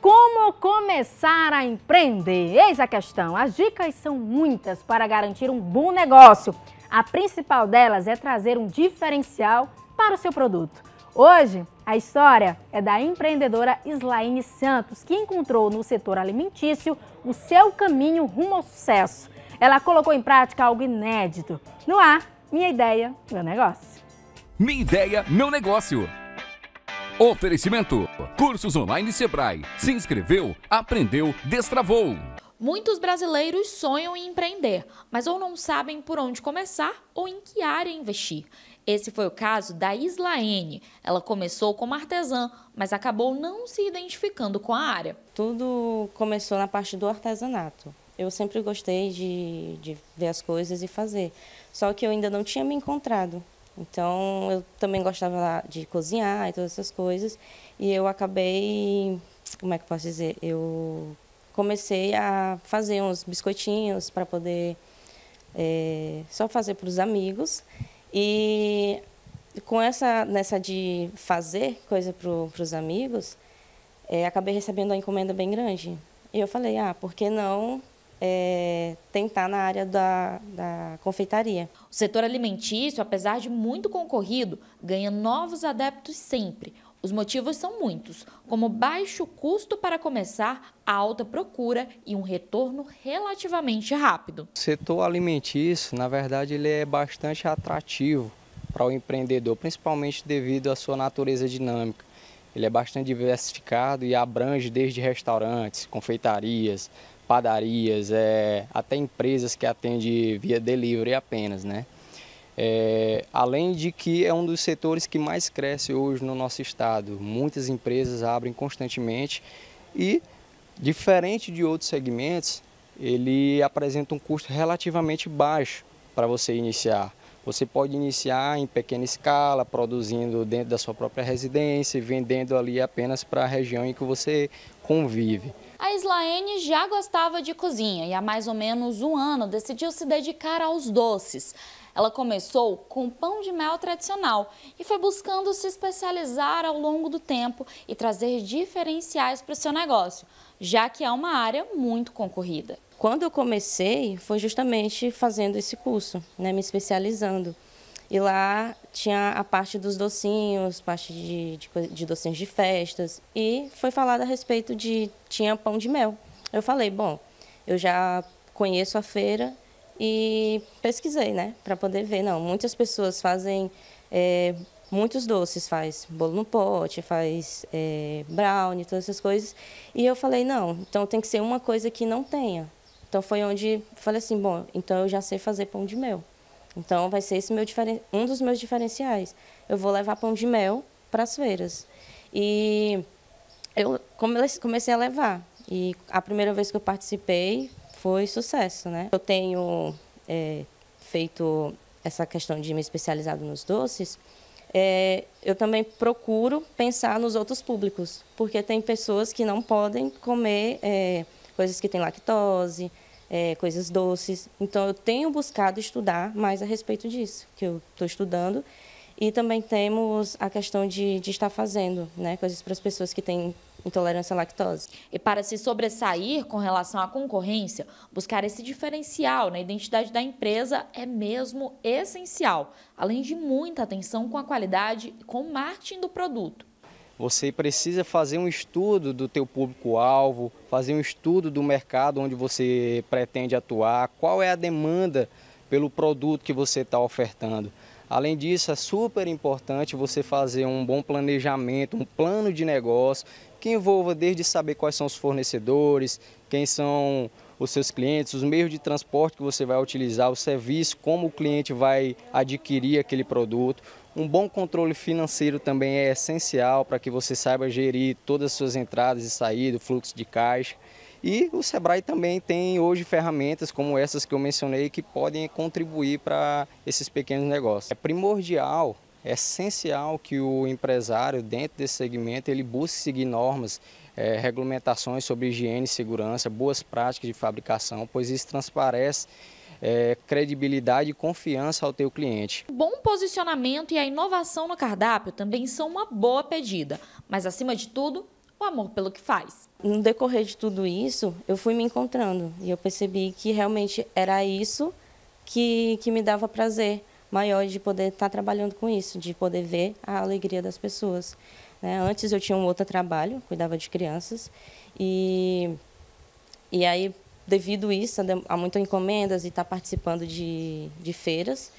Como começar a empreender? Eis a questão. As dicas são muitas para garantir um bom negócio. A principal delas é trazer um diferencial para o seu produto. Hoje, a história é da empreendedora Slaine Santos, que encontrou no setor alimentício o seu caminho rumo ao sucesso. Ela colocou em prática algo inédito. No ar, minha ideia, meu negócio. Minha ideia, meu negócio. Oferecimento: Cursos online Sebrae. Se inscreveu, aprendeu, destravou. Muitos brasileiros sonham em empreender, mas ou não sabem por onde começar ou em que área investir. Esse foi o caso da Islaene. Ela começou como artesã, mas acabou não se identificando com a área. Tudo começou na parte do artesanato. Eu sempre gostei de, de ver as coisas e fazer, só que eu ainda não tinha me encontrado. Então, eu também gostava de cozinhar e todas essas coisas. E eu acabei, como é que eu posso dizer? Eu comecei a fazer uns biscoitinhos para poder é, só fazer para os amigos. E com essa nessa de fazer coisa para os amigos, é, acabei recebendo uma encomenda bem grande. E eu falei, ah, por que não é, tentar na área da, da confeitaria. O setor alimentício, apesar de muito concorrido, ganha novos adeptos sempre. Os motivos são muitos, como baixo custo para começar, alta procura e um retorno relativamente rápido. O setor alimentício, na verdade, ele é bastante atrativo para o empreendedor, principalmente devido à sua natureza dinâmica. Ele é bastante diversificado e abrange desde restaurantes, confeitarias, padarias, é, até empresas que atendem via delivery apenas, né? É, além de que é um dos setores que mais cresce hoje no nosso estado. Muitas empresas abrem constantemente e, diferente de outros segmentos, ele apresenta um custo relativamente baixo para você iniciar. Você pode iniciar em pequena escala, produzindo dentro da sua própria residência e vendendo ali apenas para a região em que você convive. A Islaene já gostava de cozinha e há mais ou menos um ano decidiu se dedicar aos doces. Ela começou com pão de mel tradicional e foi buscando se especializar ao longo do tempo e trazer diferenciais para o seu negócio, já que é uma área muito concorrida. Quando eu comecei, foi justamente fazendo esse curso, né, me especializando. E lá tinha a parte dos docinhos, parte de, de, de, docinhos de festas. E foi falado a respeito de. tinha pão de mel. Eu falei, bom, eu já conheço a feira e pesquisei, né? Para poder ver. Não, muitas pessoas fazem. É, muitos doces, faz bolo no pote, faz é, brownie, todas essas coisas. E eu falei, não, então tem que ser uma coisa que não tenha. Então foi onde falei assim, bom, então eu já sei fazer pão de mel. Então vai ser esse meu diferen... um dos meus diferenciais. Eu vou levar pão de mel para as feiras. E eu comecei a levar. E a primeira vez que eu participei foi sucesso, né? Eu tenho é, feito essa questão de me especializar nos doces. É, eu também procuro pensar nos outros públicos, porque tem pessoas que não podem comer é, coisas que têm lactose, é, coisas doces. Então, eu tenho buscado estudar mais a respeito disso, que eu estou estudando. E também temos a questão de, de estar fazendo né, coisas para as pessoas que têm intolerância à lactose. E para se sobressair com relação à concorrência, buscar esse diferencial na né? identidade da empresa é mesmo essencial, além de muita atenção com a qualidade e com o marketing do produto. Você precisa fazer um estudo do teu público-alvo, fazer um estudo do mercado onde você pretende atuar, qual é a demanda pelo produto que você está ofertando. Além disso, é super importante você fazer um bom planejamento, um plano de negócio que envolva desde saber quais são os fornecedores, quem são os seus clientes, os meios de transporte que você vai utilizar, o serviço, como o cliente vai adquirir aquele produto. Um bom controle financeiro também é essencial para que você saiba gerir todas as suas entradas e saídas, o fluxo de caixa. E o Sebrae também tem hoje ferramentas como essas que eu mencionei que podem contribuir para esses pequenos negócios. É primordial, é essencial que o empresário dentro desse segmento ele busque seguir normas é, regulamentações sobre higiene e segurança, boas práticas de fabricação, pois isso transparece é, credibilidade e confiança ao teu cliente. Bom posicionamento e a inovação no cardápio também são uma boa pedida, mas acima de tudo, o amor pelo que faz. No decorrer de tudo isso, eu fui me encontrando e eu percebi que realmente era isso que, que me dava prazer maior de poder estar tá trabalhando com isso, de poder ver a alegria das pessoas. Né? Antes eu tinha um outro trabalho, cuidava de crianças. E, e aí, devido isso, há muitas encomendas e estar tá participando de, de feiras,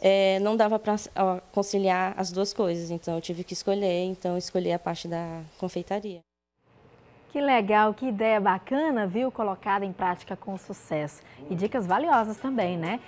é, não dava para conciliar as duas coisas. Então, eu tive que escolher. Então, escolhi a parte da confeitaria. Que legal, que ideia bacana, viu? Colocada em prática com sucesso. E dicas valiosas também, né?